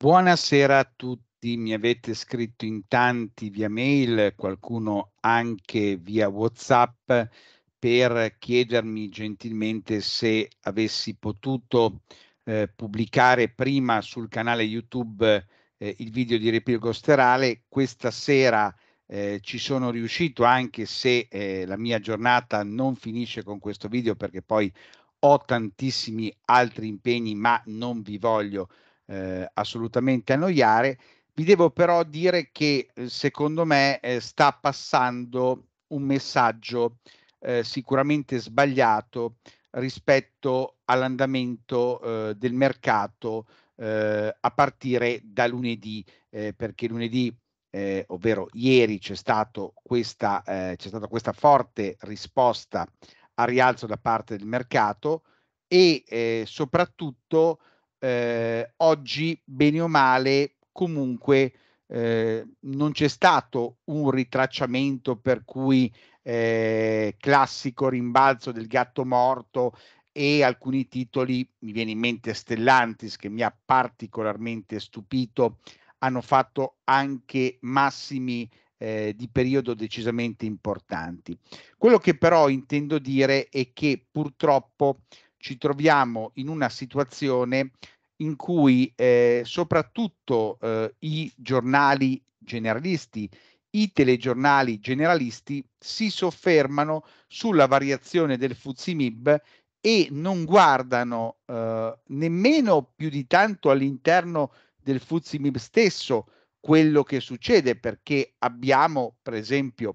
Buonasera a tutti, mi avete scritto in tanti via mail, qualcuno anche via Whatsapp per chiedermi gentilmente se avessi potuto eh, pubblicare prima sul canale YouTube eh, il video di Riepilogo Sterale. Questa sera eh, ci sono riuscito anche se eh, la mia giornata non finisce con questo video perché poi ho tantissimi altri impegni ma non vi voglio eh, assolutamente annoiare. Vi devo però dire che eh, secondo me eh, sta passando un messaggio eh, sicuramente sbagliato rispetto all'andamento eh, del mercato eh, a partire da lunedì, perché lunedì eh, ovvero ieri c'è, questa, eh, c'è, stata questa forte risposta a rialzo da parte del mercato e eh, soprattutto eh, oggi, bene o male, comunque eh, non c'è stato un ritracciamento per cui eh, classico rimbalzo del gatto morto e alcuni titoli, mi viene in mente Stellantis che mi ha particolarmente stupito, hanno fatto anche massimi eh, di periodo decisamente importanti. Quello che però intendo dire è che purtroppo ci troviamo in una situazione in cui eh, soprattutto eh, i giornali generalisti, i telegiornali generalisti si soffermano sulla variazione del Fuzimib e non guardano eh, nemmeno più di tanto all'interno del Fuzimib stesso quello che succede perché abbiamo per esempio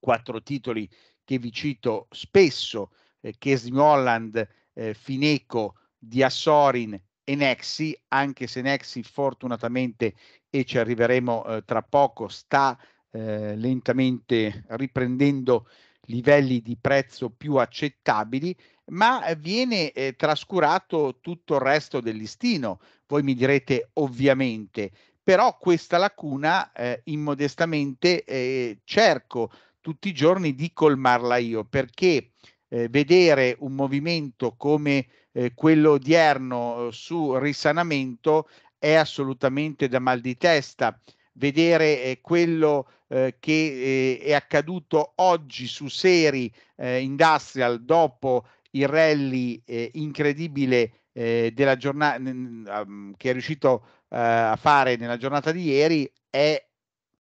quattro titoli che vi cito spesso eh, Casey Holland, eh, Fineco, Diasorin e Nexi, anche se Nexi fortunatamente, e ci arriveremo eh, tra poco, sta eh, lentamente riprendendo livelli di prezzo più accettabili, ma viene eh, trascurato tutto il resto del listino. Voi mi direte ovviamente, però questa lacuna eh, immodestamente eh, cerco tutti i giorni di colmarla io perché eh, vedere un movimento come eh, quello odierno eh, su risanamento è assolutamente da mal di testa. Vedere eh, quello eh, che eh, è accaduto oggi su Seri Industrial dopo il rally incredibile della giornata ehm, che è riuscito a fare nella giornata di ieri è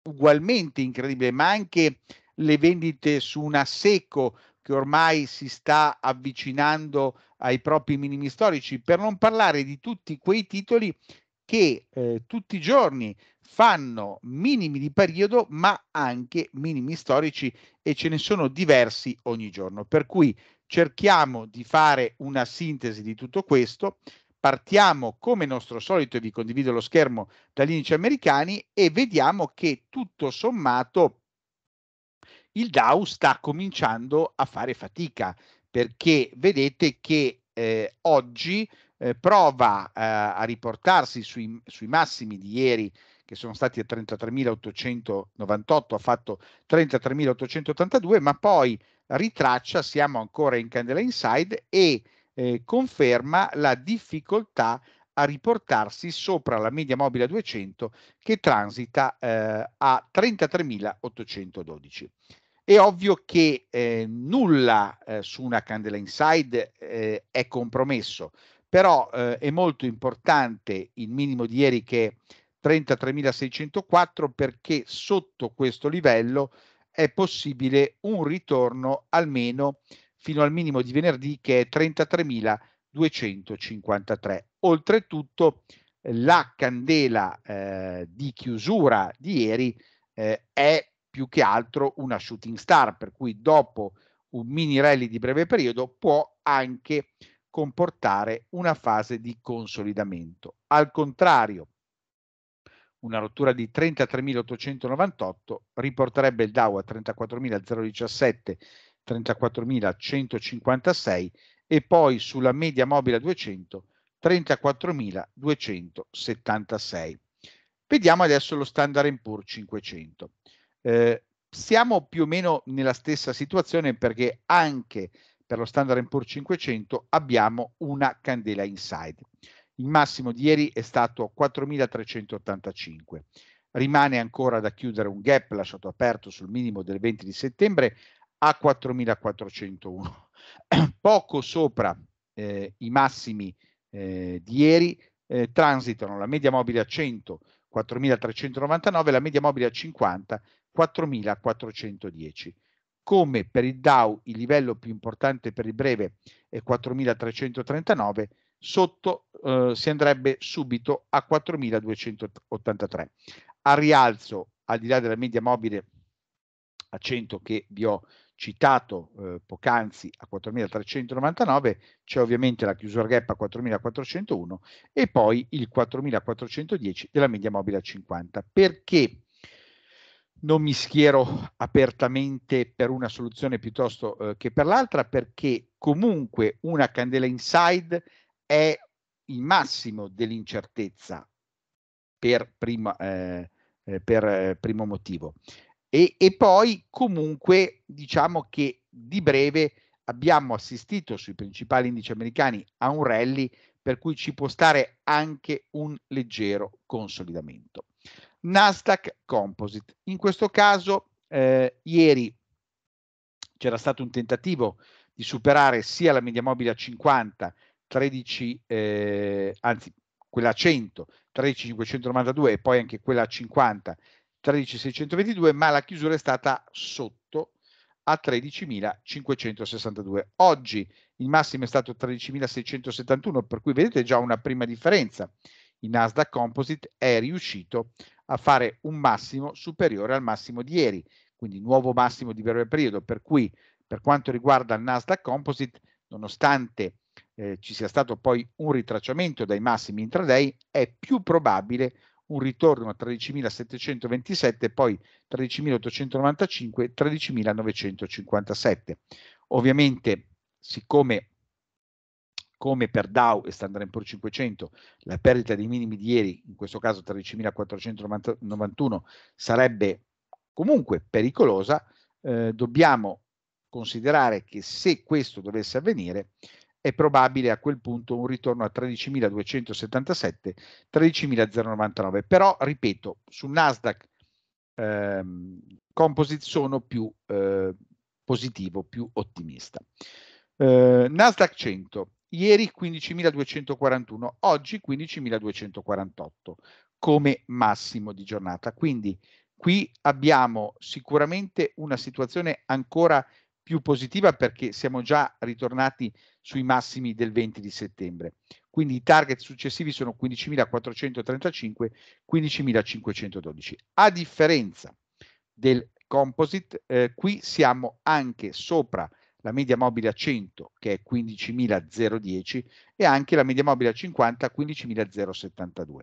ugualmente incredibile, ma anche le vendite su una secco che ormai si sta avvicinando ai propri minimi storici, per non parlare di tutti quei titoli che eh, tutti i giorni fanno minimi di periodo, ma anche minimi storici e ce ne sono diversi ogni giorno. Per cui cerchiamo di fare una sintesi di tutto questo. Partiamo come nostro solito, e vi condivido lo schermo, dagli indici americani e vediamo che tutto sommato il DAO sta cominciando a fare fatica perché vedete che eh, oggi eh, prova eh, a riportarsi sui, sui, massimi di ieri che sono stati a 33.898, ha fatto 33.882, ma poi ritraccia, siamo ancora in Candela Inside e eh, conferma la difficoltà a riportarsi sopra la media mobile a 200 che transita eh, a 33.812. È ovvio che eh, nulla eh, su una candela inside eh, è compromesso, però eh, è molto importante il minimo di ieri che è 33.604 perché sotto questo livello è possibile un ritorno almeno fino al minimo di venerdì che è 33.253. Oltretutto la candela eh, di chiusura di ieri eh, è più che altro una shooting star, per cui dopo un mini rally di breve periodo può anche comportare una fase di consolidamento. Al contrario, una rottura di 33.898 riporterebbe il DAO a 34.017, 34.156 e poi sulla media mobile a 200 34.276. Vediamo adesso lo standard Poor's 500. Eh, siamo più o meno nella stessa situazione perché anche per lo Standard Poor's 500 abbiamo una candela inside. Il massimo di ieri è stato 4.385. Rimane ancora da chiudere un gap lasciato aperto sul minimo del 20 di settembre a 4.401, poco sopra eh, i massimi eh, di ieri, eh, transitano la media mobile a 100, 4.399 la media mobile a 50, 4.410. Come per il Dow il livello più importante per il breve è 4.339, sotto eh, si andrebbe subito a 4.283. A rialzo, al di là della media mobile a 100 che vi ho citato eh, poc'anzi a 4.399, c'è ovviamente la chiusura gap a 4.401 e poi il 4.410 della media mobile a 50. Perché non mi schiero apertamente per una soluzione piuttosto eh, che per l'altra perché comunque una candela inside è il massimo dell'incertezza per, prima, eh, eh, per eh, primo motivo. E, e, poi comunque diciamo che di breve abbiamo assistito sui principali indici americani a un rally per cui ci può stare anche un leggero consolidamento. Nasdaq Composite. In questo caso, eh, ieri c'era stato un tentativo di superare sia la media mobile a 50, 13, eh, anzi quella a 100, 13592 e poi anche quella a 50, 13622, ma la chiusura è stata sotto a 13.562. Oggi il massimo è stato 13.671, per cui vedete già una prima differenza il Nasdaq Composite è riuscito a fare un massimo superiore al massimo di ieri, quindi nuovo massimo di breve periodo, per cui per quanto riguarda il Nasdaq Composite, nonostante eh, ci sia stato poi un ritracciamento dai massimi intraday, è più probabile un ritorno a 13.727, poi 13.895, 13.957. Ovviamente, siccome come per Dow e Standard Poor's 500 la perdita dei minimi di ieri, in questo caso 13.491, sarebbe comunque pericolosa, eh, dobbiamo considerare che se questo dovesse avvenire è probabile a quel punto un ritorno a 13.277, 13.099, però ripeto, su Nasdaq ehm, Composite sono più eh, positivo, più ottimista. Eh, Nasdaq 100, ieri 15.241, oggi 15.248 come massimo di giornata. Quindi qui abbiamo sicuramente una situazione ancora più positiva perché siamo già ritornati sui massimi del 20 di settembre. Quindi i target successivi sono 15.435, 15.512. A differenza del composite, eh, qui siamo anche sopra la media mobile a 100 che è 15.010 e anche la media mobile a 50 15.072.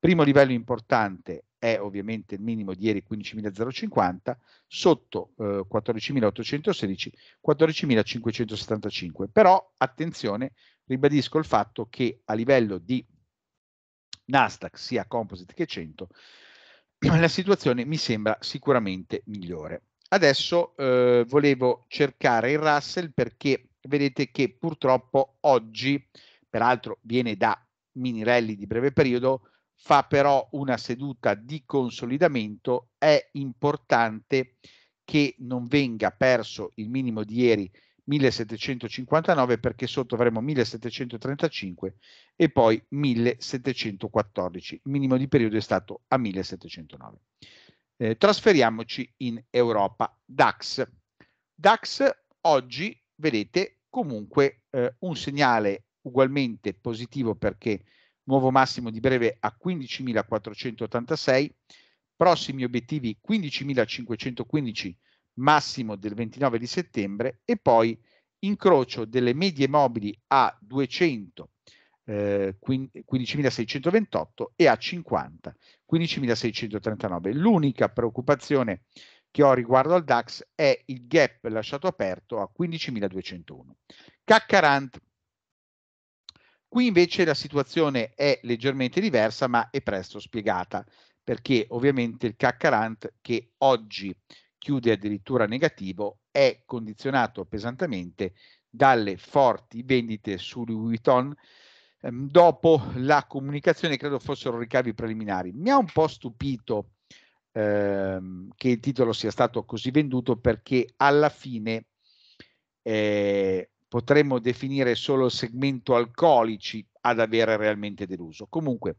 Primo livello importante è ovviamente il minimo di ieri 15.050, sotto eh, 14.816, 14.575. Però attenzione, ribadisco il fatto che a livello di Nasdaq, sia Composite che 100, la situazione mi sembra sicuramente migliore adesso eh, volevo cercare il Russell perché vedete che purtroppo oggi, peraltro viene da mini rally di breve periodo, fa però una seduta di consolidamento, è importante che non venga perso il minimo di ieri 1759 perché sotto avremo 1735 e poi 1714. Il minimo di periodo è stato a 1709. Eh, trasferiamoci in Europa. DAX. DAX oggi, vedete, comunque eh, un segnale ugualmente positivo perché nuovo massimo di breve a 15.486, prossimi obiettivi 15.515, massimo del 29 di settembre e poi incrocio delle medie mobili a 200 15.628 eh, e a 50, 15.639. L'unica preoccupazione che ho riguardo al DAX è il gap lasciato aperto a 15.201. CAC Qui invece la situazione è leggermente diversa, ma è presto spiegata, perché ovviamente il CAC che oggi chiude addirittura negativo è condizionato pesantemente dalle forti vendite su Louis Vuitton, ehm, dopo la comunicazione credo fossero ricavi preliminari. Mi ha un po' stupito ehm, che il titolo sia stato così venduto perché alla fine eh, potremmo definire solo il segmento alcolici ad avere realmente deluso. Comunque,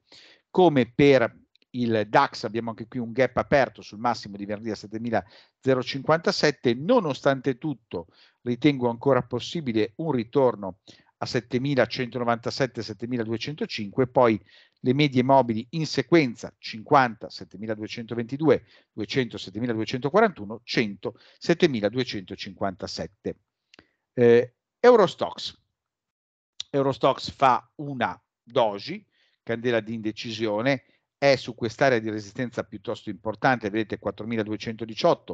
come per il DAX abbiamo anche qui un gap aperto sul massimo di venerdì a 7057, nonostante tutto ritengo ancora possibile un ritorno a 7.197-7.205, poi le medie mobili in sequenza 50, 7.222, 200, 7.241, 100, 7.257. Eh, Eurostox. Eurostox fa una doji, candela di indecisione, è su quest'area di resistenza piuttosto importante, vedete 4.218,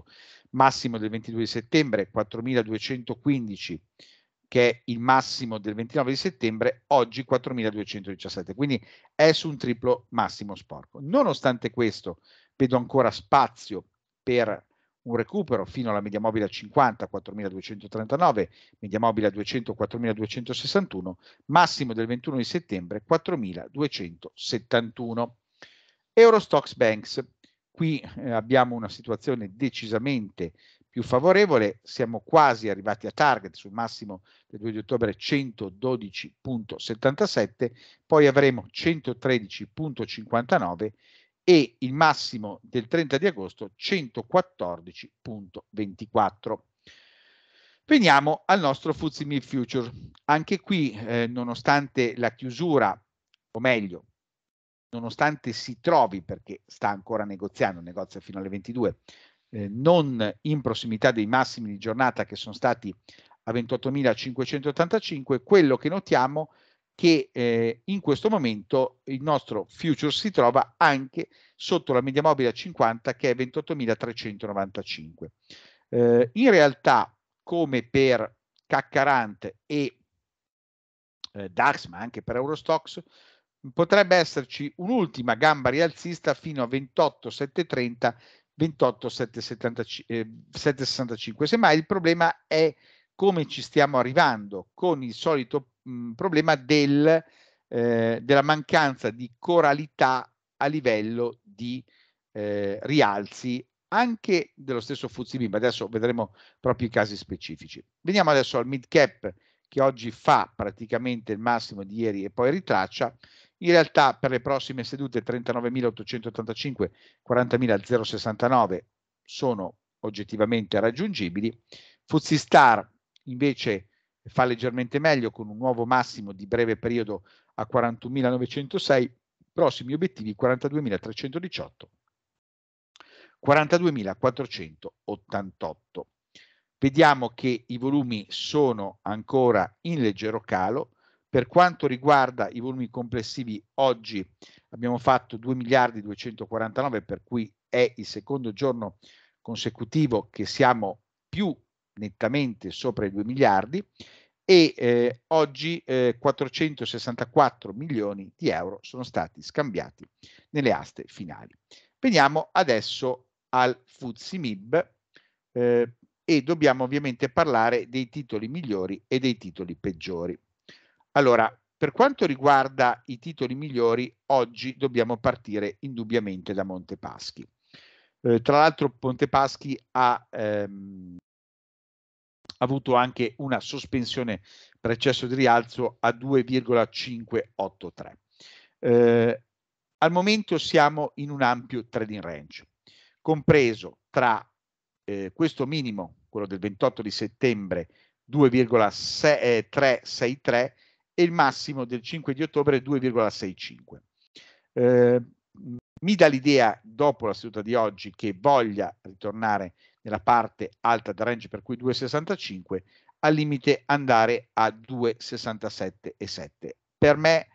massimo del 22 settembre, 4.215 che è il massimo del 29 di settembre, oggi 4.217, quindi è su un triplo massimo sporco. Nonostante questo, vedo ancora spazio per un recupero fino alla media mobile a 50, 4.239, media mobile a 200, 4.261, massimo del 21 di settembre, 4.271. Eurostox Banks, qui eh, abbiamo una situazione decisamente più favorevole, siamo quasi arrivati a target sul massimo del 2 di ottobre 112.77, poi avremo 113.59 e il massimo del 30 di agosto 114.24. Veniamo al nostro FTSE Mid Future. Anche qui, eh, nonostante la chiusura, o meglio, nonostante si trovi, perché sta ancora negoziando, negozia fino alle 22, eh, non in prossimità dei massimi di giornata che sono stati a 28.585, quello che notiamo è che eh, in questo momento il nostro future si trova anche sotto la media mobile a 50 che è 28.395. Eh, in realtà, come per cac e eh, DAX, ma anche per Eurostox, potrebbe esserci un'ultima gamba rialzista fino a 28.730 28765. Eh, Semmai il problema è come ci stiamo arrivando con il solito mh, problema del, eh, della mancanza di coralità a livello di eh, rialzi anche dello stesso Fuzzi ma adesso vedremo proprio i casi specifici. Veniamo adesso al mid cap che oggi fa praticamente il massimo di ieri e poi ritraccia. In realtà per le prossime sedute 39.885, 40.069 sono oggettivamente raggiungibili. Fuzzi Star invece fa leggermente meglio con un nuovo massimo di breve periodo a 41.906, prossimi obiettivi 42.318, 42.488. Vediamo che i volumi sono ancora in leggero calo, per quanto riguarda i volumi complessivi, oggi abbiamo fatto 2 miliardi 249, per cui è il secondo giorno consecutivo che siamo più nettamente sopra i 2 miliardi e eh, oggi eh, 464 milioni di euro sono stati scambiati nelle aste finali. Veniamo adesso al FTSE eh, e dobbiamo ovviamente parlare dei titoli migliori e dei titoli peggiori. Allora, per quanto riguarda i titoli migliori, oggi dobbiamo partire indubbiamente da Montepaschi. Eh, tra l'altro Montepaschi ha ehm, avuto anche una sospensione per eccesso di rialzo a 2,583. Eh, al momento siamo in un ampio trading range, compreso tra eh, questo minimo, quello del 28 di settembre, 2,363 e il massimo del 5 di ottobre 2,65. Eh, mi dà l'idea, dopo la seduta di oggi, che voglia ritornare nella parte alta del range, per cui 2,65, al limite andare a 2,67,7. Per me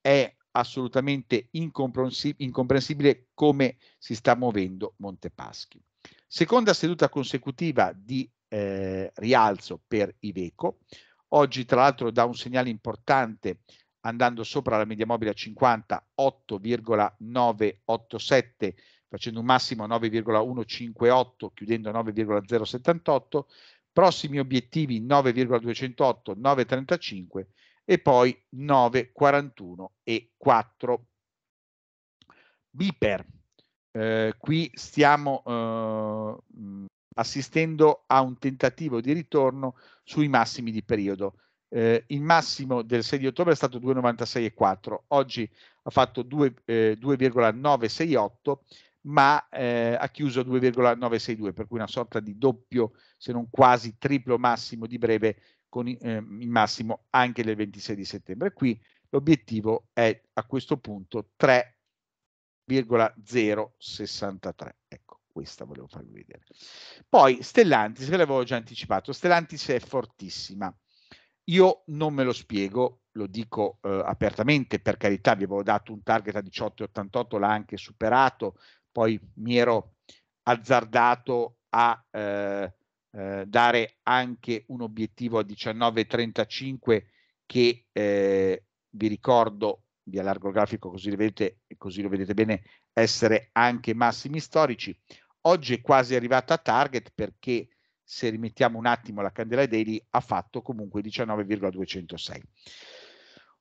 è assolutamente incomprensibile come si sta muovendo Montepaschi. Seconda seduta consecutiva di eh, rialzo per Iveco, Oggi tra l'altro dà un segnale importante andando sopra la media mobile a 50, 8,987, facendo un massimo 9,158, chiudendo 9,078, prossimi obiettivi 9,208, 9,35 e poi 9,41 e 4. Biper, eh, qui stiamo eh, assistendo a un tentativo di ritorno sui massimi di periodo. Eh, il massimo del 6 di ottobre è stato 2,96,4, oggi ha fatto 2, eh, 2,968, ma eh, ha chiuso 2,962, per cui una sorta di doppio, se non quasi triplo massimo di breve con ehm, il massimo anche del 26 di settembre. Qui l'obiettivo è a questo punto 3,063. Ecco questa volevo farvi vedere. Poi Stellantis, ve l'avevo già anticipato, Stellantis è fortissima. Io non me lo spiego, lo dico eh, apertamente, per carità, vi avevo dato un target a 18,88, l'ha anche superato, poi mi ero azzardato a eh, eh, dare anche un obiettivo a 19,35 che eh, vi ricordo, vi allargo il grafico così lo vedete, così lo vedete bene, essere anche massimi storici. Oggi è quasi arrivato a target perché se rimettiamo un attimo la candela daily ha fatto comunque 19,206.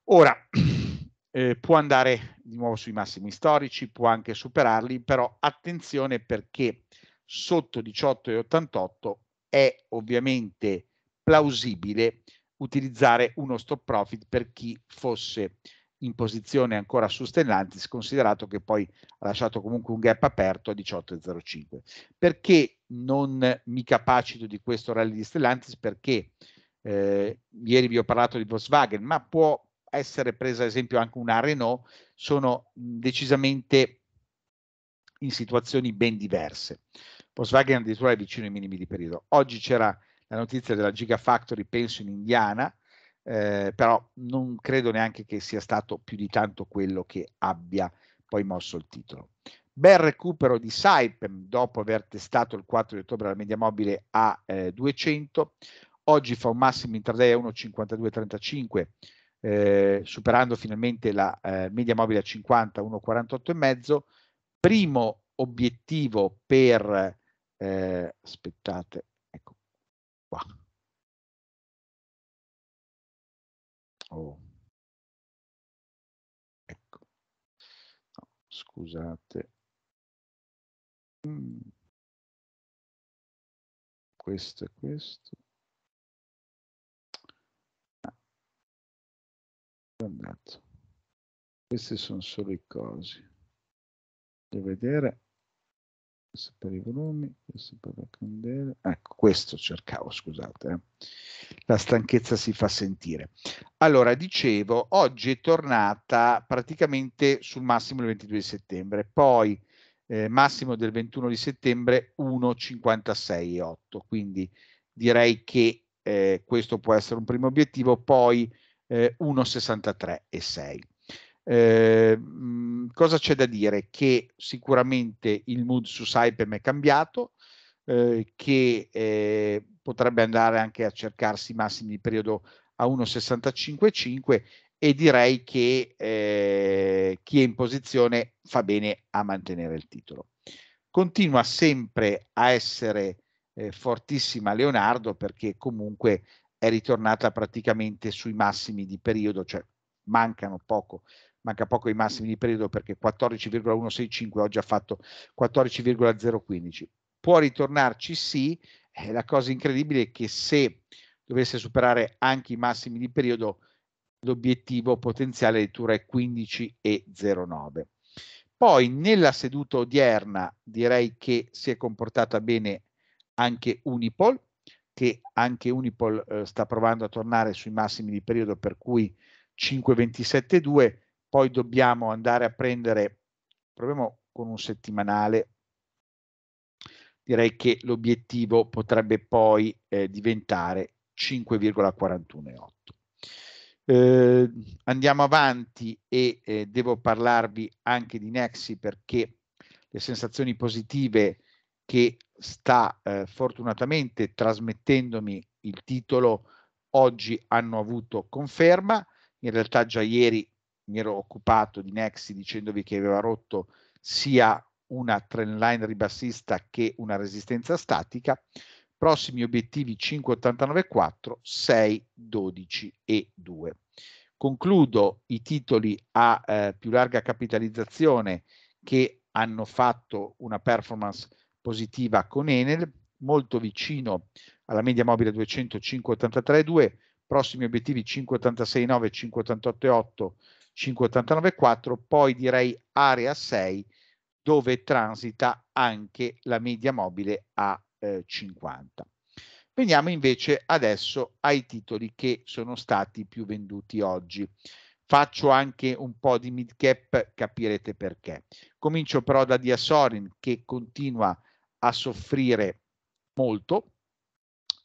Ora eh, può andare di nuovo sui massimi storici, può anche superarli, però attenzione perché sotto 18,88 è ovviamente plausibile utilizzare uno stop profit per chi fosse in posizione ancora su Stellantis, considerato che poi ha lasciato comunque un gap aperto a 18,05. Perché non mi capacito di questo rally di Stellantis? Perché eh, ieri vi ho parlato di Volkswagen, ma può essere presa ad esempio anche una Renault, sono decisamente in situazioni ben diverse. Volkswagen addirittura è vicino ai minimi di periodo. Oggi c'era la notizia della Gigafactory, penso in Indiana, eh, però non credo neanche che sia stato più di tanto quello che abbia poi mosso il titolo. Bel recupero di Saipem dopo aver testato il 4 di ottobre la media mobile a eh, 200, oggi fa un massimo intraday a 1,5235, eh, superando finalmente la eh, media mobile a 50, 1,48,5, primo obiettivo per, eh, aspettate, ecco qua, Oh. Ecco. No, scusate. Mm. Questo e questo. Ah. Guardate. Questi sono solo i cosi. Devo vedere questo per i volumi, questo per la candela. Ecco, questo cercavo, scusate. Eh. La stanchezza si fa sentire. Allora, dicevo, oggi è tornata praticamente sul massimo del 22 settembre, poi eh, massimo del 21 di settembre 1,56,8, quindi direi che eh, questo può essere un primo obiettivo, poi 1,63,6. Eh, eh, cosa c'è da dire? Che sicuramente il mood su Saipem è cambiato, eh, che eh, potrebbe andare anche a cercarsi massimi di periodo a 1,65,5 e direi che eh, chi è in posizione fa bene a mantenere il titolo. Continua sempre a essere eh, fortissima Leonardo perché comunque è ritornata praticamente sui massimi di periodo, cioè mancano poco manca poco i massimi di periodo perché 14,165 oggi ha fatto 14,015. Può ritornarci sì, eh, la cosa incredibile è che se dovesse superare anche i massimi di periodo, l'obiettivo potenziale di è 15,09. Poi nella seduta odierna direi che si è comportata bene anche Unipol, che anche Unipol eh, sta provando a tornare sui massimi di periodo, per cui 5,27,2 poi dobbiamo andare a prendere, proviamo con un settimanale, direi che l'obiettivo potrebbe poi eh, diventare 5,41,8. Eh, andiamo avanti e eh, devo parlarvi anche di Nexi perché le sensazioni positive che sta eh, fortunatamente trasmettendomi il titolo oggi hanno avuto conferma, in realtà già ieri mi ero occupato di Nexi dicendovi che aveva rotto sia una trend line ribassista che una resistenza statica. Prossimi obiettivi 5,894, 6, 12 e 2. Concludo i titoli a eh, più larga capitalizzazione che hanno fatto una performance positiva con Enel, molto vicino alla media mobile 200 583,2 prossimi obiettivi 586,9, 588,8, 589,4, poi direi area 6 dove transita anche la media mobile a eh, 50. Veniamo invece adesso ai titoli che sono stati più venduti oggi. Faccio anche un po' di mid cap, capirete perché. Comincio però da Diasorin che continua a soffrire molto,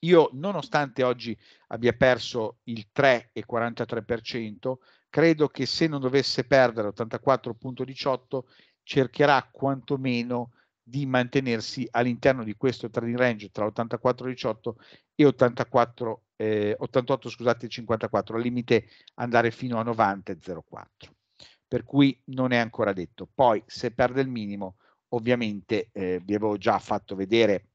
io nonostante oggi abbia perso il 3,43%, credo che se non dovesse perdere 84,18 cercherà quantomeno di mantenersi all'interno di questo trading range tra 84,18 e 84, eh, 88 scusate 54 al limite andare fino a 90,04 per cui non è ancora detto poi se perde il minimo ovviamente eh, vi avevo già fatto vedere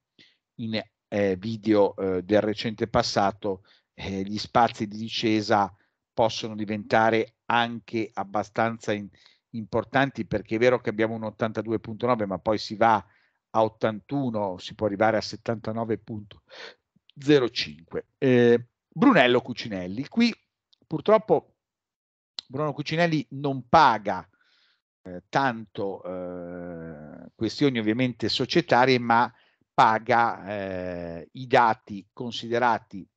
in eh, video eh, del recente passato, eh, gli spazi di discesa possono diventare anche abbastanza in, importanti perché è vero che abbiamo un 82.9, ma poi si va a 81, si può arrivare a 79.05. Eh, Brunello Cucinelli, qui purtroppo Bruno Cucinelli non paga eh, tanto eh, questioni ovviamente societarie, ma paga eh, i dati considerati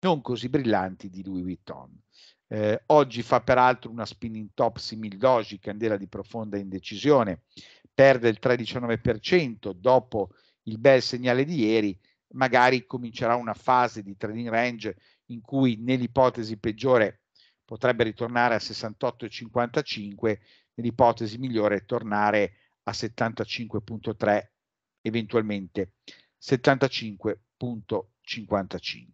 non così brillanti di Louis Vuitton. Eh, oggi fa peraltro una spinning top simildoji, candela di profonda indecisione, perde il 3,19% dopo il bel segnale di ieri, magari comincerà una fase di trading range in cui nell'ipotesi peggiore potrebbe ritornare a 68,55, nell'ipotesi migliore tornare a 75,3 eventualmente 75.55.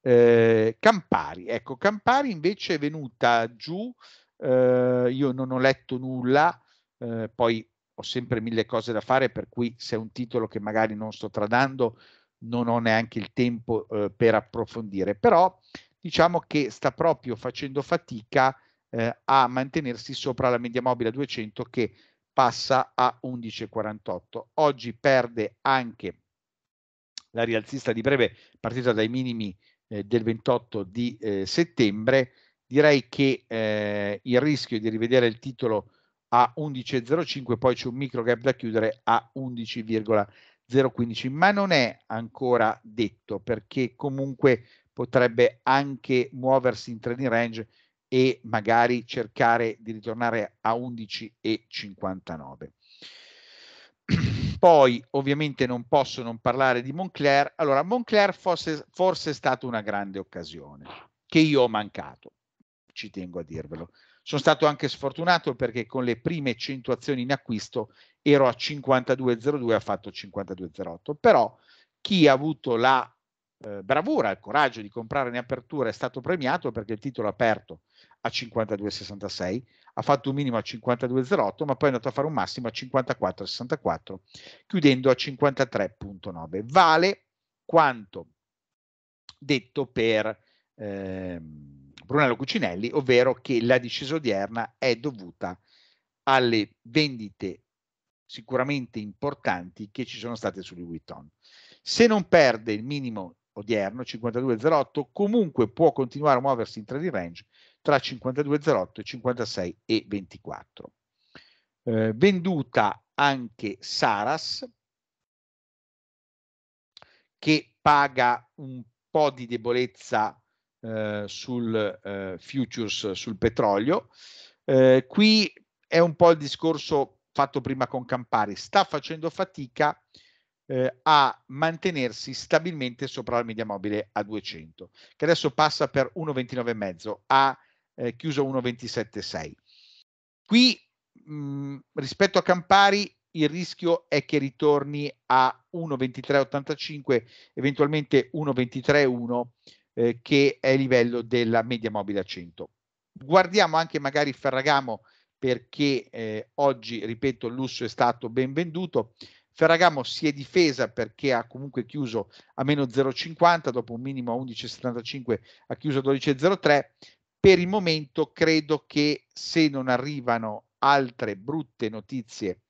Eh, Campari, ecco, Campari invece è venuta giù, eh, io non ho letto nulla, eh, poi ho sempre mille cose da fare, per cui se è un titolo che magari non sto tradando, non ho neanche il tempo eh, per approfondire, però diciamo che sta proprio facendo fatica eh, a mantenersi sopra la media mobile 200 che passa a 11,48. Oggi perde anche la rialzista di breve partita dai minimi eh, del 28 di eh, settembre. Direi che eh, il rischio di rivedere il titolo a 11,05, poi c'è un micro gap da chiudere a 11,015, ma non è ancora detto perché comunque potrebbe anche muoversi in trading range e magari cercare di ritornare a 11,59. Poi ovviamente non posso non parlare di Moncler. Allora, Moncler fosse, forse è stata una grande occasione che io ho mancato, ci tengo a dirvelo. Sono stato anche sfortunato perché con le prime 100 azioni in acquisto ero a 52,02 e ha fatto 52,08, però chi ha avuto la eh, bravura, il coraggio di comprare in apertura è stato premiato perché il titolo è aperto a 52,66, ha fatto un minimo a 52,08, ma poi è andato a fare un massimo a 54,64, chiudendo a 53,9. Vale quanto detto per eh, Brunello Cucinelli, ovvero che la discesa odierna è dovuta alle vendite sicuramente importanti che ci sono state su Louis Vuitton. Se non perde il minimo odierno 52.08 comunque può continuare a muoversi in 3D range tra 52.08 e 56 e 24. Eh, venduta anche Saras che paga un po' di debolezza eh, sul eh, futures sul petrolio. Eh, qui è un po' il discorso fatto prima con Campari, sta facendo fatica eh, a mantenersi stabilmente sopra la media mobile a 200, che adesso passa per 1,29,5 a eh, chiuso 1,27,6. Qui mh, mm, rispetto a Campari il rischio è che ritorni a 1,23,85, eventualmente 1,23,1, eh, che è il livello della media mobile a 100. Guardiamo anche magari Ferragamo perché eh, oggi, ripeto, il lusso è stato ben venduto. Ferragamo si è difesa perché ha comunque chiuso a meno 0,50 dopo un minimo a 11,75 ha chiuso a 12,03 per il momento credo che se non arrivano altre brutte notizie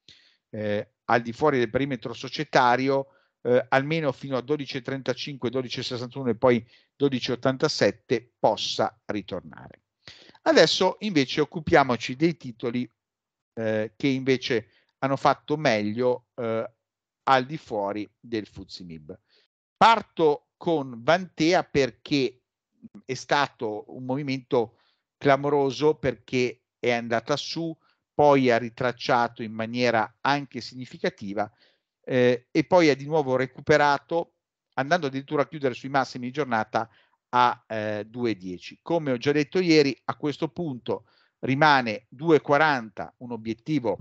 eh, al di fuori del perimetro societario eh, almeno fino a 12,35 12,61 e poi 12,87 possa ritornare adesso invece occupiamoci dei titoli eh, che invece hanno fatto meglio eh, al di fuori del Fuzimib. Parto con Vantea perché è stato un movimento clamoroso perché è andata su, poi ha ritracciato in maniera anche significativa eh, e poi ha di nuovo recuperato andando addirittura a chiudere sui massimi di giornata a eh, 2,10. Come ho già detto ieri, a questo punto rimane 2,40 un obiettivo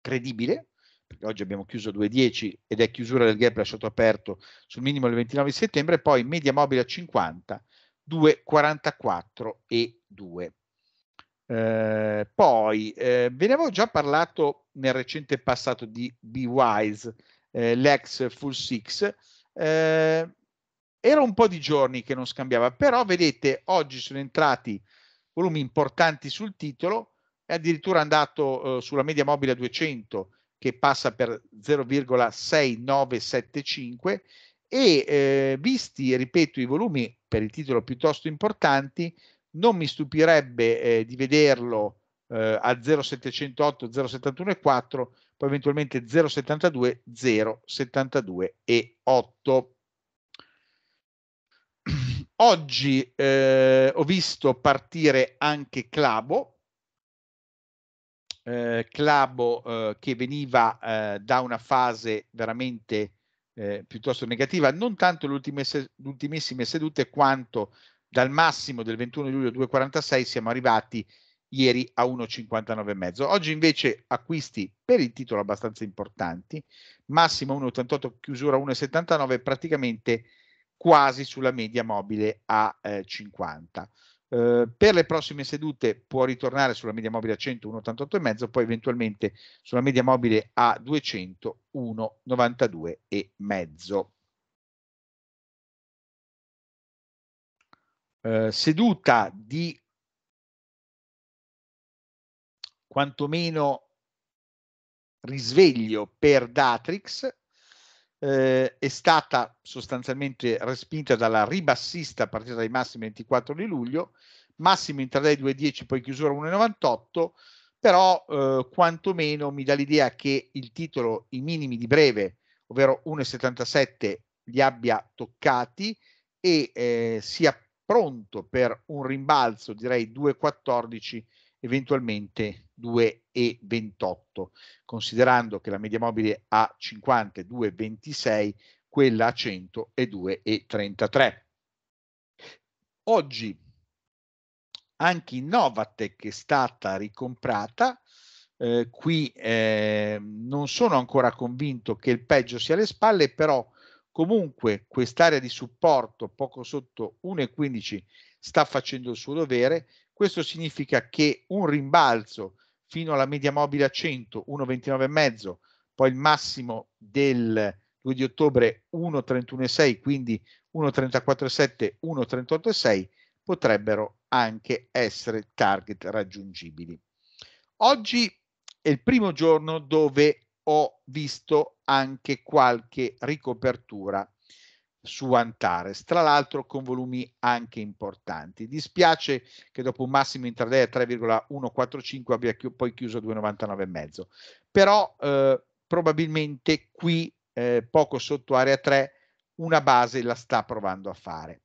credibile oggi abbiamo chiuso 2,10 ed è chiusura del gap lasciato aperto sul minimo il 29 settembre, poi media mobile a 50, 2,44 e 2. Eh, poi eh, ve ne avevo già parlato nel recente passato di BeWise, eh, l'ex Full 6. Eh, era un po' di giorni che non scambiava, però vedete oggi sono entrati volumi importanti sul titolo, è addirittura andato eh, sulla media mobile a 200 che passa per 0,6975 e eh, visti, ripeto, i volumi per il titolo piuttosto importanti, non mi stupirebbe eh, di vederlo eh, a 0,708, 0,71 e 4, poi eventualmente 0,72, 0,72 e 8. Oggi eh, ho visto partire anche Clabo, eh, Clabo eh, che veniva eh, da una fase veramente eh, piuttosto negativa, non tanto le ultime, se- ultimissime sedute quanto dal massimo del 21 luglio 2,46 siamo arrivati ieri a 1,59,5. Oggi invece acquisti per il titolo abbastanza importanti, massimo 1,88, chiusura 1,79, praticamente quasi sulla media mobile a eh, 50. Eh, per le prossime sedute può ritornare sulla media mobile a 100, 1,88,5, poi eventualmente sulla media mobile a 200, 1,92,5. Eh, seduta di quantomeno risveglio per Datrix eh, è stata sostanzialmente respinta dalla ribassista a partire dai massimi 24 di luglio, massimo intraday 2,10 poi chiusura 1,98, però eh, quantomeno mi dà l'idea che il titolo i minimi di breve, ovvero 1,77, li abbia toccati e eh, sia pronto per un rimbalzo, direi 2,14 eventualmente 2,28, considerando che la media mobile a 50 è 2,26, quella a 100 è 2,33. Oggi anche Innovatec è stata ricomprata, eh, qui eh, non sono ancora convinto che il peggio sia alle spalle, però comunque quest'area di supporto poco sotto 1,15 sta facendo il suo dovere, questo significa che un rimbalzo fino alla media mobile a 100, 1,29,5, poi il massimo del 2 di ottobre 1,31,6, quindi 1,34,7, 1,38,6 potrebbero anche essere target raggiungibili. Oggi è il primo giorno dove ho visto anche qualche ricopertura su Antares, tra l'altro con volumi anche importanti. Dispiace che dopo un massimo intraday a 3,145 abbia chi- poi chiuso a 2,99,5, però eh, probabilmente qui eh, poco sotto area 3 una base la sta provando a fare.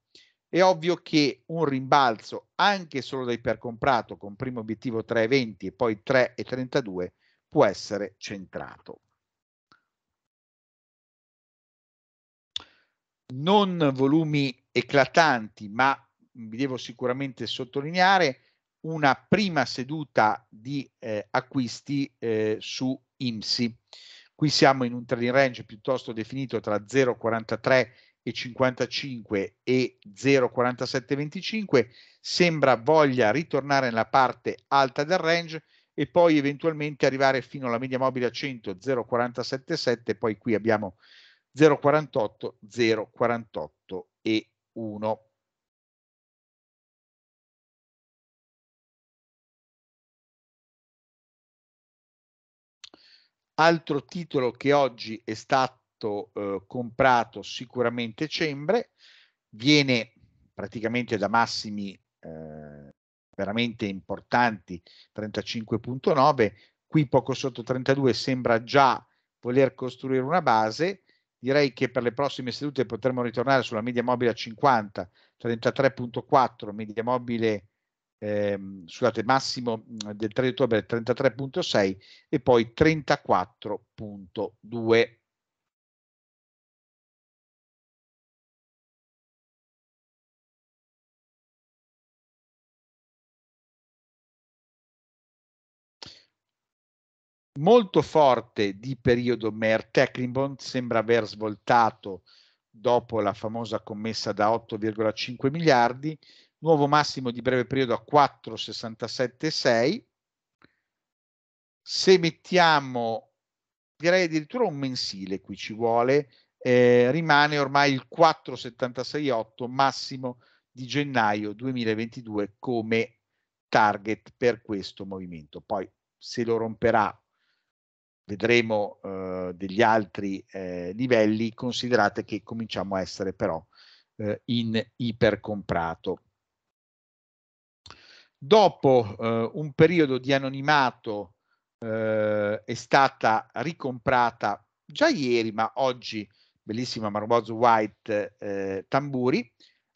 È ovvio che un rimbalzo anche solo da ipercomprato con primo obiettivo 3,20 e poi 3,32 può essere centrato. non volumi eclatanti, ma vi devo sicuramente sottolineare una prima seduta di eh, acquisti eh, su IMSI. Qui siamo in un trading range piuttosto definito tra 0,43 e 55 e 0,4725. Sembra voglia ritornare nella parte alta del range e poi eventualmente arrivare fino alla media mobile a 100 0,477. Poi qui abbiamo 048 048 e 1. Altro titolo che oggi è stato eh, comprato sicuramente Cembre, viene praticamente da massimi eh, veramente importanti, 35.9, qui poco sotto 32 sembra già voler costruire una base, direi che per le prossime sedute potremo ritornare sulla media mobile a 50, 33.4, media mobile ehm, scusate, massimo mm, del 3 ottobre 33.6 e poi 34.2. molto forte di periodo Mer Tecklenbond, sembra aver svoltato dopo la famosa commessa da 8,5 miliardi, nuovo massimo di breve periodo a 4,67,6. Se mettiamo, direi addirittura un mensile qui ci vuole, eh, rimane ormai il 4,76,8 massimo di gennaio 2022 come target per questo movimento. Poi se lo romperà vedremo eh, degli altri eh, livelli, considerate che cominciamo a essere però eh, in ipercomprato. Dopo eh, un periodo di anonimato eh, è stata ricomprata già ieri, ma oggi, bellissima Marbozo White eh, Tamburi,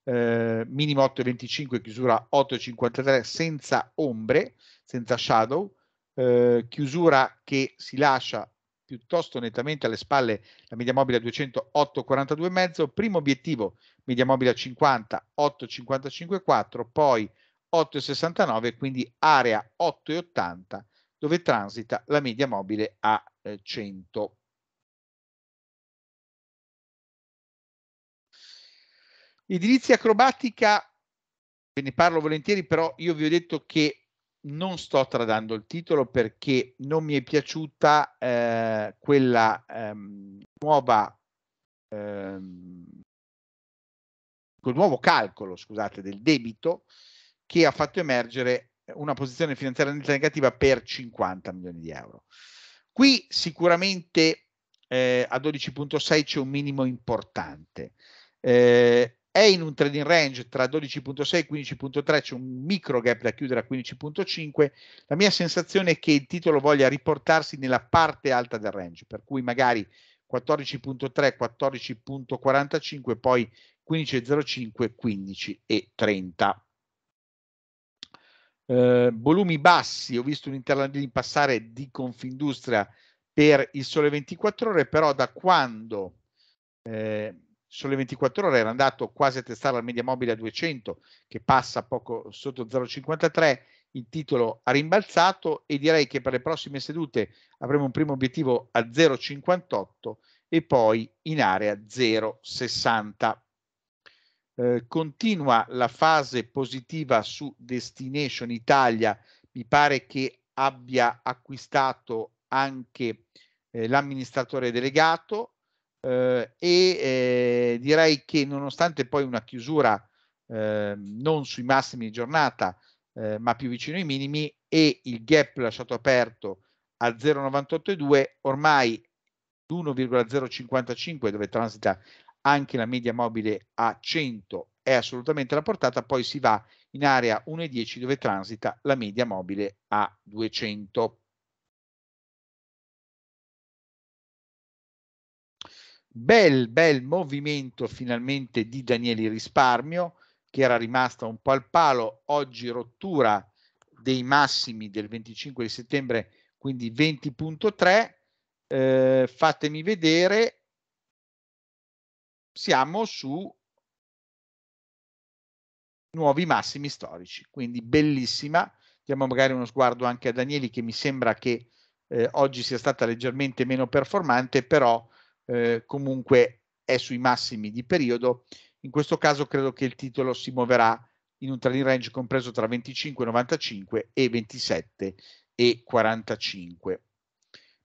minimo 8,25, chiusura 8,53 senza ombre, senza shadow, eh, chiusura che si lascia piuttosto nettamente alle spalle la media mobile a 200 8,42,5, primo obiettivo media mobile a 50 8,55,4, poi 8,69, quindi area 8,80 dove transita la media mobile a 100. Eh, Edilizia acrobatica, ve ne parlo volentieri, però io vi ho detto che non sto tradando il titolo perché non mi è piaciuta eh, quella ehm, nuova ehm, quel nuovo calcolo scusate del debito che ha fatto emergere una posizione finanziaria negativa per 50 milioni di euro qui sicuramente eh, a 12.6 c'è un minimo importante eh, è in un trading range tra 12.6 e 15.3, c'è un micro gap da chiudere a 15.5, la mia sensazione è che il titolo voglia riportarsi nella parte alta del range, per cui magari 14.3, 14.45, poi 15.05, 15 15.30. Eh, volumi bassi, ho visto un interlandino passare di Confindustria per il sole 24 ore, però da quando... Eh, sulle 24 ore era andato quasi a testare la media mobile a 200 che passa poco sotto 0,53 il titolo ha rimbalzato e direi che per le prossime sedute avremo un primo obiettivo a 0,58 e poi in area 0,60 eh, continua la fase positiva su Destination Italia mi pare che abbia acquistato anche eh, l'amministratore delegato eh, e ehm, direi che nonostante poi una chiusura ehm, non sui massimi di giornata, ehm, ma più vicino ai minimi e il gap lasciato aperto a 0,982 ormai l'1,055 dove transita anche la media mobile a 100 è assolutamente la portata, poi si va in area 1,10 dove transita la media mobile a 200. bel, bel movimento finalmente di Danieli Risparmio, che era rimasta un po' al palo, oggi rottura dei massimi del 25 di settembre, quindi 20.3. Eh, fatemi vedere, siamo su nuovi massimi storici, quindi bellissima. Diamo magari uno sguardo anche a Danieli che mi sembra che eh, oggi sia stata leggermente meno performante, però eh, comunque è sui massimi di periodo. In questo caso credo che il titolo si muoverà in un trading range compreso tra 25,95 e 27,45.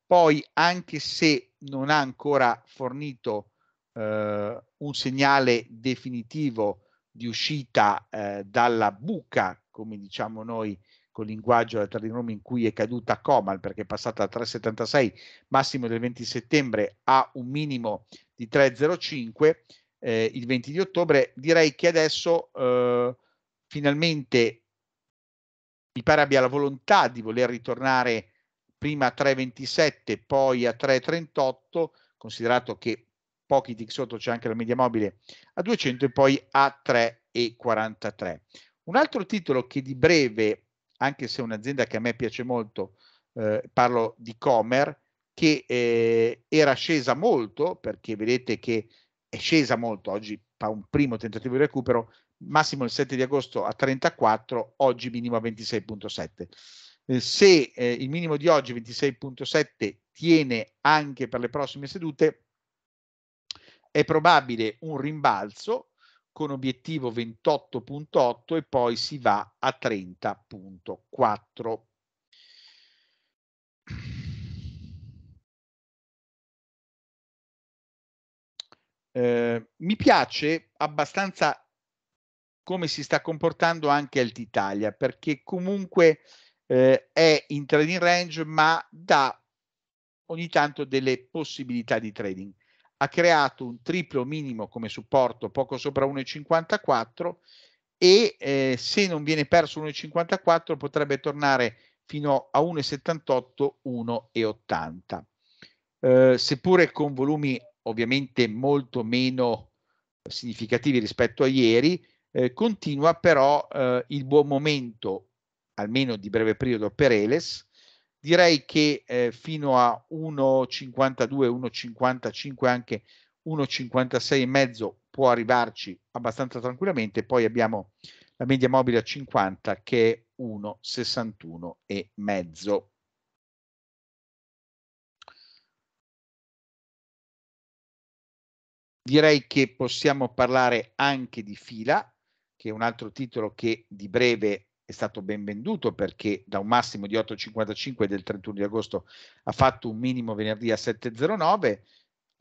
Poi, anche se non ha ancora fornito eh, un segnale definitivo di uscita eh, dalla buca, come diciamo noi col linguaggio della Tardinomi in cui è caduta Comal perché è passata da 3,76 massimo del 20 settembre a un minimo di 3,05 eh, il 20 di ottobre, direi che adesso eh, finalmente mi pare abbia la volontà di voler ritornare prima a 3,27 poi a 3,38 considerato che pochi tick sotto c'è anche la media mobile a 200 e poi a 3,43. Un altro titolo che di breve anche se un'azienda che a me piace molto, eh, parlo di Comer, che eh, era scesa molto, perché vedete che è scesa molto, oggi fa un primo tentativo di recupero, massimo il 7 di agosto a 34, oggi minimo a 26.7. Eh, se eh, il minimo di oggi 26.7 tiene anche per le prossime sedute, è probabile un rimbalzo con obiettivo 28.8 e poi si va a 30.4. Eh, mi piace abbastanza come si sta comportando anche Altitalia perché comunque eh, è in trading range ma dà ogni tanto delle possibilità di trading ha creato un triplo minimo come supporto poco sopra 1,54 e eh, se non viene perso 1,54 potrebbe tornare fino a 1,78, 1,80. Eh, seppure con volumi ovviamente molto meno significativi rispetto a ieri, eh, continua però eh, il buon momento, almeno di breve periodo, per Eles, direi che eh, fino a 1,52, 1,55, anche 1,56 e mezzo può arrivarci abbastanza tranquillamente, poi abbiamo la media mobile a 50 che è 1,61 e mezzo. Direi che possiamo parlare anche di fila, che è un altro titolo che di breve è stato ben venduto perché da un massimo di 8,55 del 31 di agosto ha fatto un minimo venerdì a 7,09,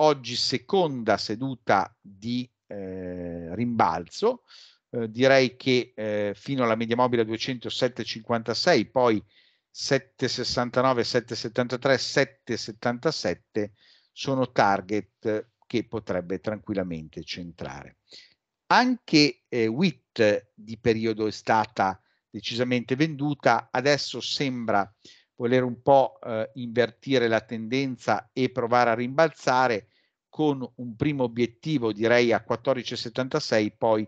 oggi seconda seduta di eh, rimbalzo, eh, direi che eh, fino alla media mobile 207,56, poi 7,69, 7,73, 7,77 sono target che potrebbe tranquillamente centrare. Anche eh, WIT di periodo è stata decisamente venduta, adesso sembra voler un po' eh, invertire la tendenza e provare a rimbalzare con un primo obiettivo direi a 14,76 poi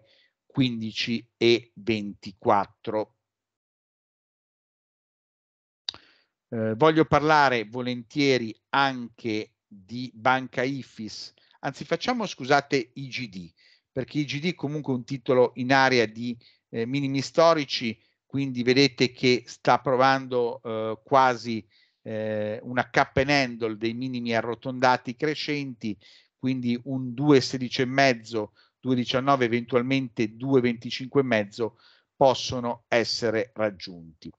15,24. Eh, voglio parlare volentieri anche di Banca Ifis, anzi facciamo scusate IGD, perché IGD comunque è un titolo in area di eh, minimi storici, quindi vedete che sta provando eh, quasi eh, una cap and handle dei minimi arrotondati crescenti, quindi un 2,16,5, 2,19, eventualmente 2,25,5 possono essere raggiunti.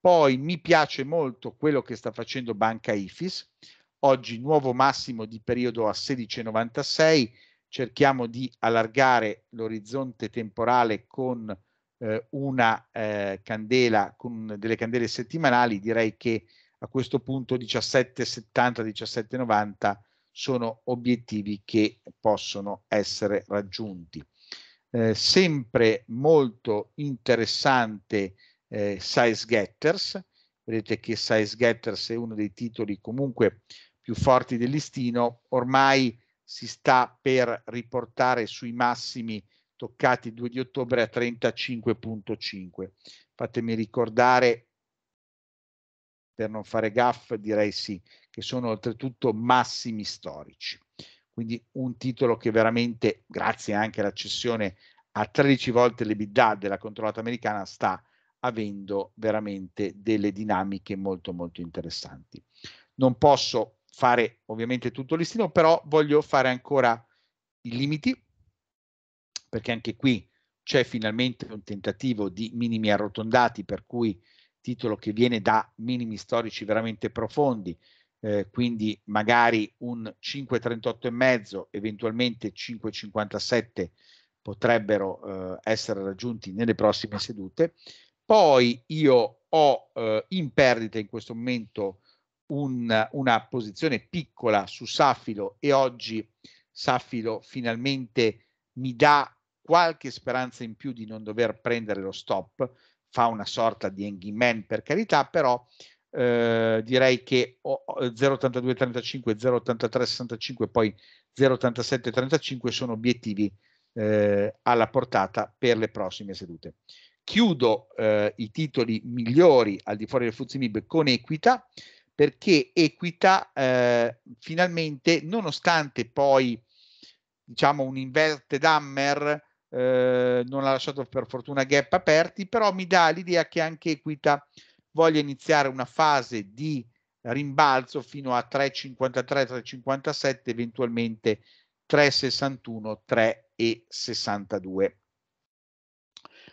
Poi mi piace molto quello che sta facendo Banca Ifis, oggi nuovo massimo di periodo a 16,96, cerchiamo di allargare l'orizzonte temporale con eh, una eh, candela con delle candele settimanali, direi che a questo punto 17,70, 17,90 sono obiettivi che possono essere raggiunti. Eh, sempre molto interessante eh, Size Getters, vedete che Size Getters è uno dei titoli comunque più forti del listino, ormai si sta per riportare sui massimi toccati 2 di ottobre a 35.5. Fatemi ricordare, per non fare gaff, direi sì, che sono oltretutto massimi storici. Quindi un titolo che veramente, grazie anche alla cessione a 13 volte l'EBITDA della controllata americana, sta avendo veramente delle dinamiche molto molto interessanti. Non posso fare ovviamente tutto il listino, però voglio fare ancora i limiti perché anche qui c'è finalmente un tentativo di minimi arrotondati, per cui titolo che viene da minimi storici veramente profondi, eh, quindi magari un 5,38,5, eventualmente 5,57 potrebbero eh, essere raggiunti nelle prossime sedute. Poi io ho eh, in perdita in questo momento un, una posizione piccola su Safilo e oggi Safilo finalmente mi dà qualche speranza in più di non dover prendere lo stop, fa una sorta di hanging man per carità, però eh, direi che 0,82,35, 0,83,65, poi 0,87,35 sono obiettivi eh, alla portata per le prossime sedute. Chiudo eh, i titoli migliori al di fuori del Fuzimib con Equita, perché Equita eh, finalmente, nonostante poi diciamo un inverte dammer, eh, non ha lasciato per fortuna gap aperti, però mi dà l'idea che anche Equita voglia iniziare una fase di rimbalzo fino a 3,53, 3,57, eventualmente 3,61, 3,62.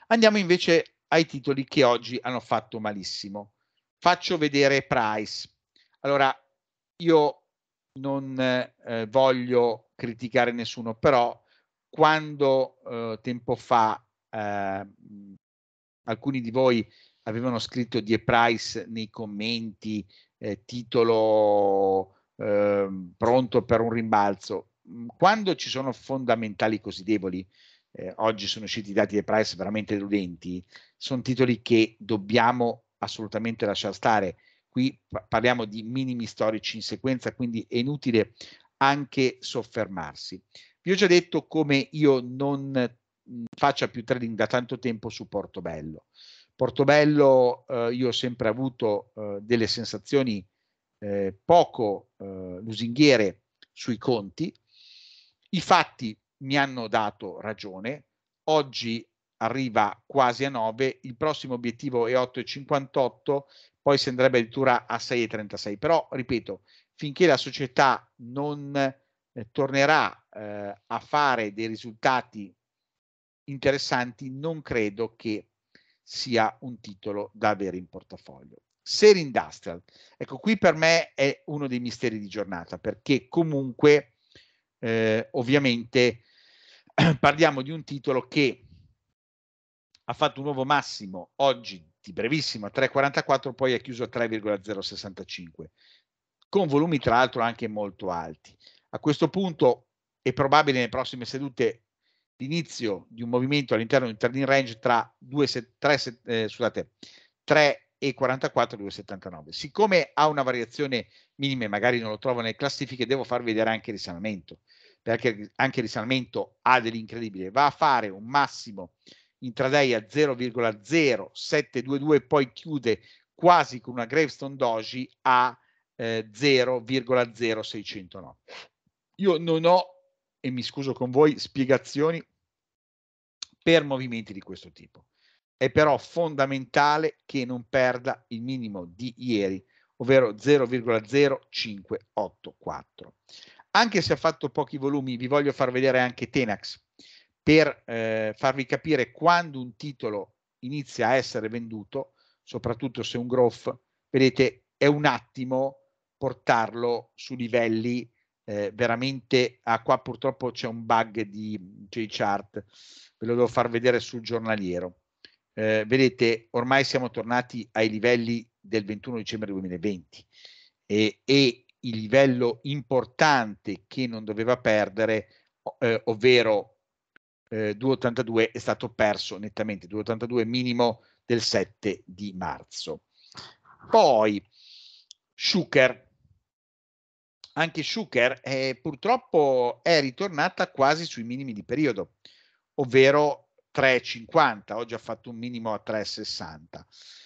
Andiamo invece ai titoli che oggi hanno fatto malissimo. Faccio vedere Price. Allora, io non eh, voglio criticare nessuno, però quando eh, tempo fa eh, alcuni di voi avevano scritto Die Price nei commenti, eh, titolo ehm, pronto per un rimbalzo, mm, quando ci sono fondamentali così deboli, eh, oggi sono usciti i dati di Price veramente deludenti, sono titoli che dobbiamo assolutamente lasciare stare. Qui parliamo di minimi storici in sequenza, quindi è inutile anche soffermarsi. Vi ho già detto come io non mm, faccia più trading da tanto tempo su Portobello. Portobello eh, io ho sempre avuto eh, delle sensazioni eh, poco eh, lusinghiere sui conti. I fatti mi hanno dato ragione. Oggi arriva quasi a 9, il prossimo obiettivo è 8,58, poi si andrebbe addirittura a 6,36. Però, ripeto, finché la società non eh, tornerà eh, a fare dei risultati interessanti, non credo che sia un titolo da avere in portafoglio. Ser Industrial, ecco qui per me è uno dei misteri di giornata, perché comunque eh, ovviamente parliamo di un titolo che ha fatto un nuovo massimo oggi di brevissimo a 3,44, poi ha chiuso a 3,065, con volumi tra l'altro anche molto alti. A questo punto è probabile nelle prossime sedute l'inizio di un movimento all'interno di un trading range tra 2, 3, eh, scusate, 3 e 44 2,79. Siccome ha una variazione minima e magari non lo trovo nelle classifiche, devo far vedere anche il risanamento, perché anche il risanamento ha dell'incredibile. Va a fare un massimo intraday a 0,0722 e poi chiude quasi con una gravestone doji a eh, 0,0609 io non ho, e mi scuso con voi, spiegazioni per movimenti di questo tipo. È però fondamentale che non perda il minimo di ieri, ovvero 0,0584. Anche se ha fatto pochi volumi, vi voglio far vedere anche Tenax per eh, farvi capire quando un titolo inizia a essere venduto, soprattutto se un growth, vedete, è un attimo portarlo su livelli eh, veramente ah, qua purtroppo c'è un bug di J-Chart, mhmm, cioè ve lo devo far vedere sul giornaliero. Eh, vedete, ormai siamo tornati ai livelli del 21 dicembre 2020 e, e il livello importante che non doveva perdere, eh, ovvero eh, 2,82 è stato perso nettamente, 2,82 minimo del 7 di marzo. Poi Schuker, anche Schuker eh, purtroppo è ritornata quasi sui minimi di periodo, ovvero 3,50, oggi ha fatto un minimo a 3,60.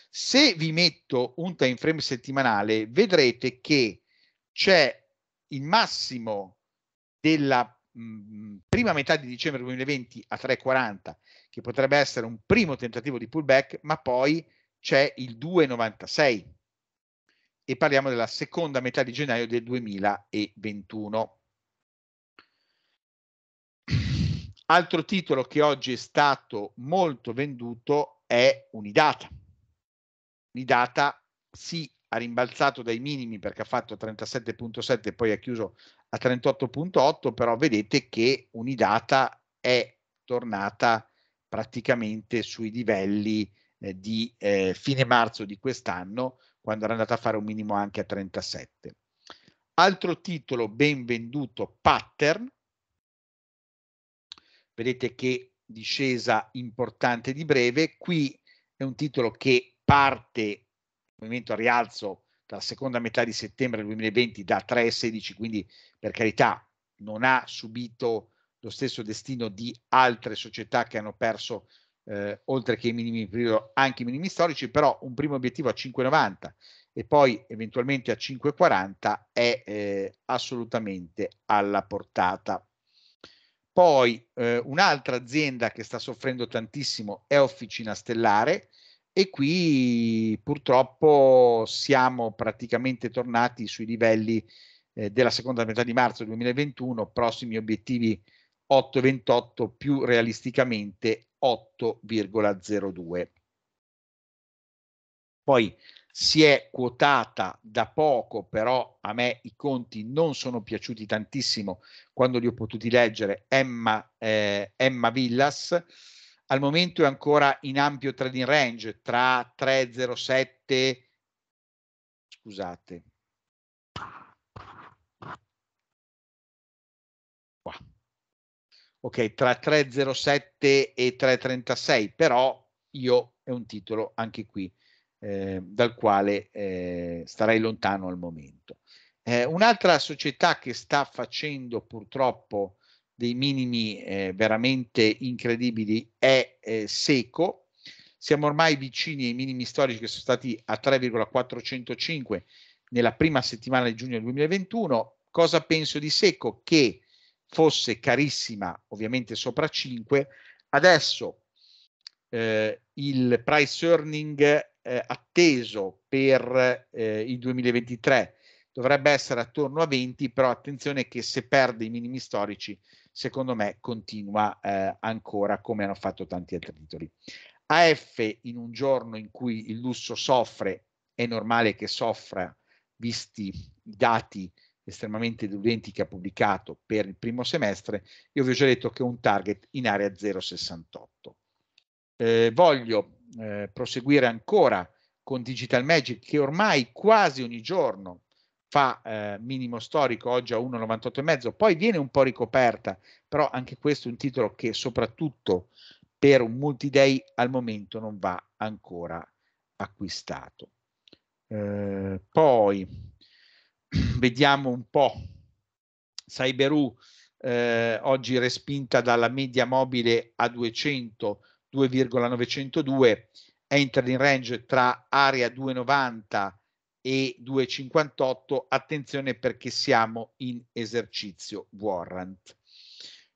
Se vi metto un time frame settimanale, vedrete che c'è il massimo della mh, mm, prima metà di dicembre 2020 a 3,40, che potrebbe essere un primo tentativo di pullback, ma poi c'è il 2,96 e parliamo della seconda metà di gennaio del 2021. Altro titolo che oggi è stato molto venduto è Unidata. Unidata si ha rimbalzato dai minimi perché ha fatto 37.7 e poi ha chiuso a 38.8, però vedete che Unidata è tornata praticamente sui livelli eh, di eh, fine marzo di quest'anno, quando era andata a fare un minimo anche a 37. Altro titolo ben venduto, Pattern, vedete che discesa importante di breve, qui è un titolo che parte, movimento a rialzo, dalla seconda metà di settembre 2020 da 3,16, quindi per carità non ha subito lo stesso destino di altre società che hanno perso eh, oltre che i minimi periodo, anche i minimi storici, però un primo obiettivo a 5,90 e poi eventualmente a 5,40 è eh, assolutamente alla portata. Poi eh, un'altra azienda che sta soffrendo tantissimo è Officina Stellare e qui purtroppo siamo praticamente tornati sui livelli eh, della seconda metà di marzo 2021, prossimi obiettivi 8,28 più realisticamente 8,02. Poi si è quotata da poco, però a me i conti non sono piaciuti tantissimo quando li ho potuti leggere, Emma, eh, Emma Villas. Al momento è ancora in ampio trading range tra 3,07, scusate, ok, tra 307 e 336, però io è un titolo anche qui eh, dal quale eh, starei lontano al momento. Eh, un'altra società che sta facendo purtroppo dei minimi eh, veramente incredibili è eh, Seco. Siamo ormai vicini ai minimi storici che sono stati a 3,405 nella prima settimana di giugno 2021. Cosa penso di Seco? Che fosse carissima ovviamente sopra 5, adesso eh, il price earning eh, atteso per eh, il 2023 dovrebbe essere attorno a 20, però attenzione che se perde i minimi storici, secondo me continua eh, ancora come hanno fatto tanti altri titoli. AF in un giorno in cui il lusso soffre, è normale che soffra visti i dati eh, estremamente deludenti che ha pubblicato per il primo semestre, io vi ho già detto che è un target in area 0,68. Eh, voglio eh, proseguire ancora con Digital Magic che ormai quasi ogni giorno fa eh, minimo storico oggi a 1,98,5, poi viene un po' ricoperta, però anche questo è un titolo che soprattutto per un multi-day al momento non va ancora acquistato. Eh, poi vediamo un po'. Saiberu eh, oggi respinta dalla media mobile a 200, 2,902, entra in range tra area 290 e 2,58, attenzione perché siamo in esercizio warrant.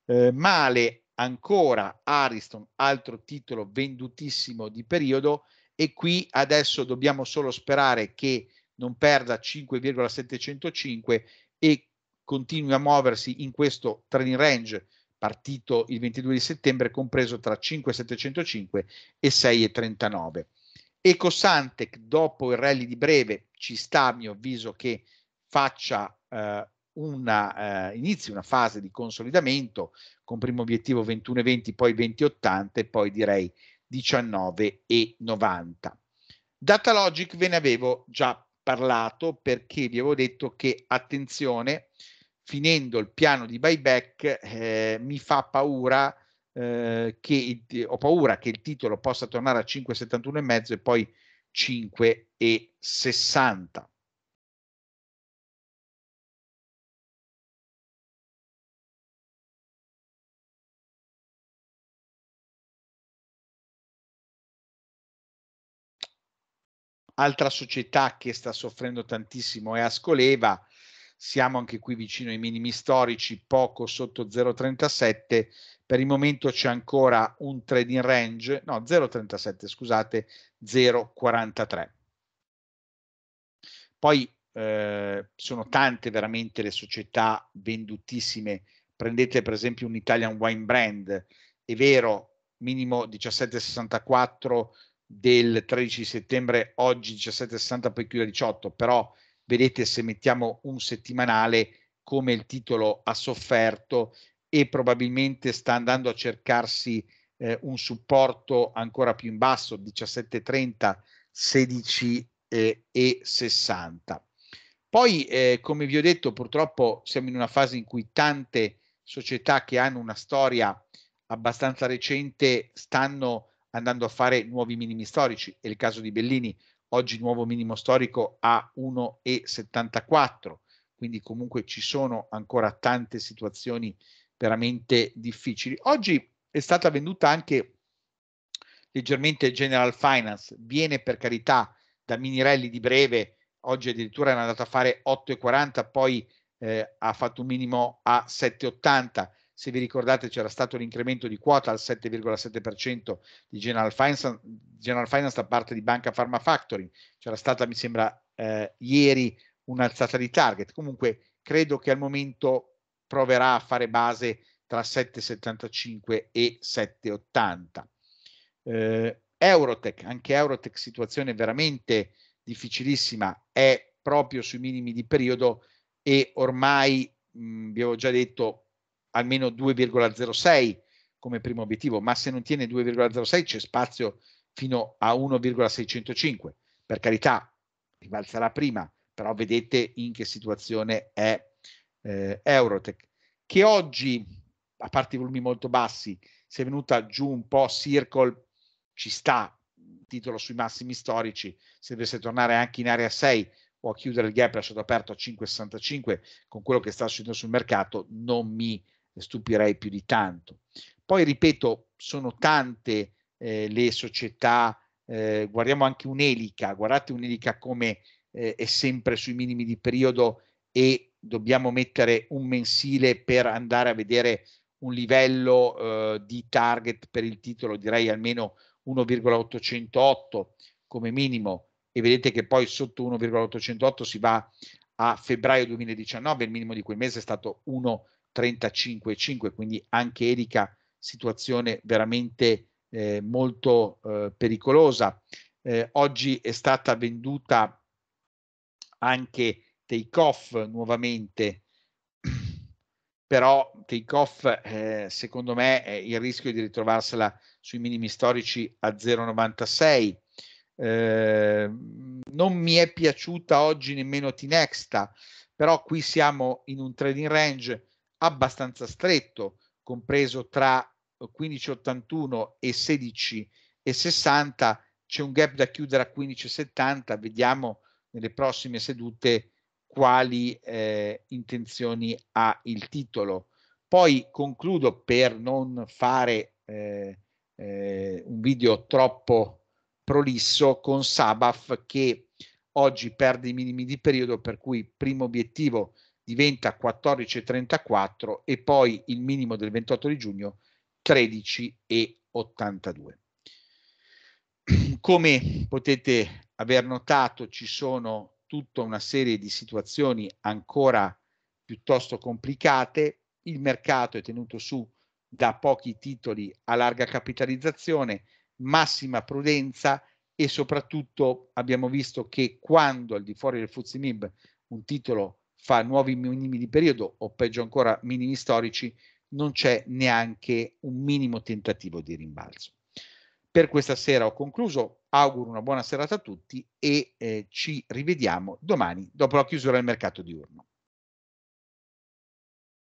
Eh, male ancora Ariston, altro titolo vendutissimo di periodo e qui adesso dobbiamo solo sperare che non perda 5,705 e continui a muoversi in questo trading range partito il 22 di settembre, compreso tra 5,705 e 6,39. EcoSantec dopo il rally di breve ci sta a mio avviso che faccia eh, una, eh, inizi una fase di consolidamento con primo obiettivo 21,20, poi 20,80 e poi direi 19,90. Datalogic ve ne avevo già parlato perché vi avevo detto che attenzione, finendo il piano di buyback eh, mi fa paura eh, che il, ho paura che il titolo possa tornare a 5,71 e mezzo e poi 5,60. Altra società che sta soffrendo tantissimo è Ascoleva, siamo anche qui vicino ai minimi storici, poco sotto 0,37, per il momento c'è ancora un trading range, no 0,37 scusate, 0,43. Poi eh, sono tante veramente le società vendutissime, prendete per esempio un Italian Wine Brand, è vero, minimo 17,64, del 13 settembre, oggi 17.60, poi chiude 18, però vedete se mettiamo un settimanale come il titolo ha sofferto e probabilmente sta andando a cercarsi eh, un supporto ancora più in basso, 17.30, 16 eh, e 60. Poi, eh, come vi ho detto, purtroppo siamo in una fase in cui tante società che hanno una storia abbastanza recente stanno andando a fare nuovi minimi storici. È il caso di Bellini, oggi nuovo minimo storico a 1,74, quindi comunque ci sono ancora tante situazioni veramente difficili. Oggi è stata venduta anche leggermente General Finance, viene per carità da Minirelli di breve, oggi addirittura è andata a fare 8,40, poi eh, ha fatto un minimo a 7,80 se vi ricordate c'era stato l'incremento di quota al 7,7% di General Finance, General Finance, da parte di Banca Pharma Factoring, c'era stata mi sembra eh, ieri un'alzata di target, comunque credo che al momento proverà a fare base tra 7,75 e 7,80. Eh, Eurotech, anche Eurotech situazione veramente difficilissima, è proprio sui minimi di periodo e ormai, mh, vi avevo già detto, almeno 2,06 come primo obiettivo, ma se non tiene 2,06 c'è spazio fino a 1,605. Per carità, rimbalzerà prima, però vedete in che situazione è eh, Eurotech, che oggi, a parte i volumi molto bassi, si è venuta giù un po', Circle ci sta, titolo sui massimi storici, se dovesse tornare anche in area 6 o a chiudere il gap lasciato aperto a 5,65 con quello che sta succedendo sul mercato, non mi stupirei più di tanto. Poi ripeto, sono tante eh, le società, eh, guardiamo anche un'elica, guardate un'elica come eh, è sempre sui minimi di periodo e dobbiamo mettere un mensile per andare a vedere un livello eh, di target per il titolo, direi almeno 1,808 come minimo e vedete che poi sotto 1,808 si va a febbraio 2019, il minimo di quel mese è stato 1,808. 35,5, quindi anche Erika situazione veramente eh, molto eh, pericolosa. Eh, oggi è stata venduta anche Takeoff nuovamente, però Takeoff eh, secondo me è il rischio di ritrovarsela sui minimi storici a 0,96. Eh, non mi è piaciuta oggi nemmeno Tinexta, però qui siamo in un trading range abbastanza stretto, compreso tra 15,81 e 16,60, c'è un gap da chiudere a 15,70, vediamo nelle prossime sedute quali eh, intenzioni ha il titolo. Poi concludo per non fare eh, eh, un video troppo prolisso con Sabaf che oggi perde i minimi di periodo, per cui primo obiettivo diventa 14,34 e poi il minimo del 28 di giugno 13,82. Come potete aver notato ci sono tutta una serie di situazioni ancora piuttosto complicate, il mercato è tenuto su da pochi titoli a larga capitalizzazione, massima prudenza e soprattutto abbiamo visto che quando al di fuori del Fuzimib un titolo fa nuovi minimi di periodo o peggio ancora minimi storici, non c'è neanche un minimo tentativo di rimbalzo. Per questa sera ho concluso, auguro una buona serata a tutti e eh, ci rivediamo domani dopo la chiusura del mercato diurno.